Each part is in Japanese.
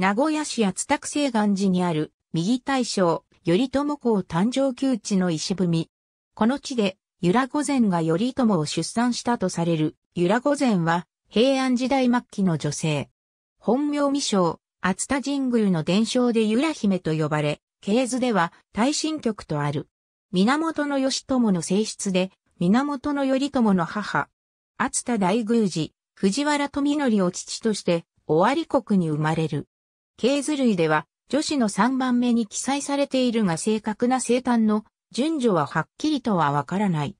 名古屋市厚田区西岸寺にある右大将、頼朝公誕生旧地の石踏み。この地で、由良御前が頼朝を出産したとされる、由良御前は、平安時代末期の女性。本名未章、厚田神宮の伝承で由良姫と呼ばれ、系図では大神局とある。源義朝の性質で、源頼朝の母。厚田大宮寺、藤原富則を父として、尾張国に生まれる。系図類では、女子の3番目に記載されているが正確な生誕の順序ははっきりとはわからない。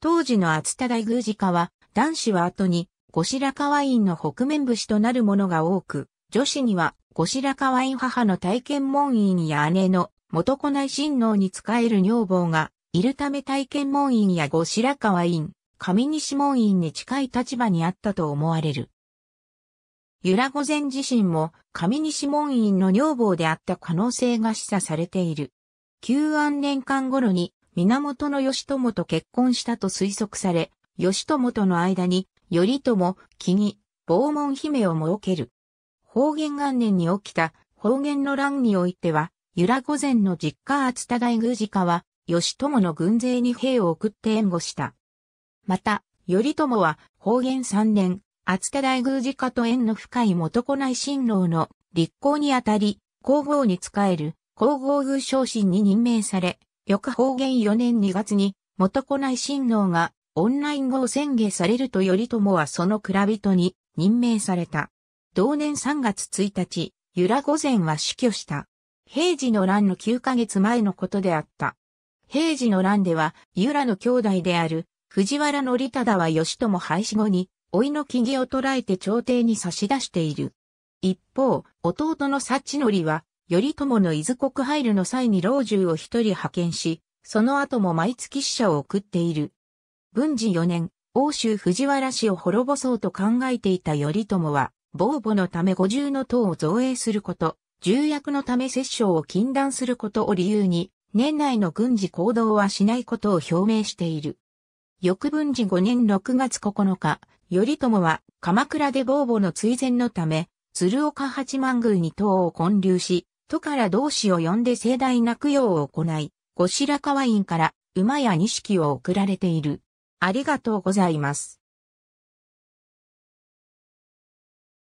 当時の厚田大宮寺家は、男子は後に、後白河院の北面節となるものが多く、女子には、後白河院母の体験門院や姉の元子内親王に仕える女房が、いるため体験門院や後白河院、上西門院に近い立場にあったと思われる。由良御前自身も上西門院の女房であった可能性が示唆されている。旧安年間頃に源義朝と結婚したと推測され、義朝との間に、頼朝、木に、傍門姫を設ける。方言元年に起きた方言の乱においては、由良御前の実家厚田大宮家は、義朝の軍勢に兵を送って援護した。また、頼朝は方言三年、厚田大宮寺家と縁の深い元子内親王の立候にあたり、皇后に仕える皇后宮昇進に任命され、翌方言4年2月に元子内親王がオンライン後を宣言されると頼朝はその蔵人に任命された。同年3月1日、由良御前は死去した。平治の乱の9ヶ月前のことであった。平治の乱では、由良の兄弟である藤原の利忠は義朝廃止後に老いの木々を捕らえて朝廷に差し出している。一方、弟の幸則は、頼朝の伊豆国配慮の際に老中を一人派遣し、その後も毎月死者を送っている。文治4年、欧州藤原氏を滅ぼそうと考えていた頼朝は、防母のため五重の塔を造営すること、重役のため摂政を禁断することを理由に、年内の軍事行動はしないことを表明している。翌文治5年6月9日、頼朝は鎌倉で防母の追善のため、鶴岡八幡宮に塔を建立し、都から同志を呼んで盛大な供養を行い、後白河院から馬や錦を送られている。ありがとうございます。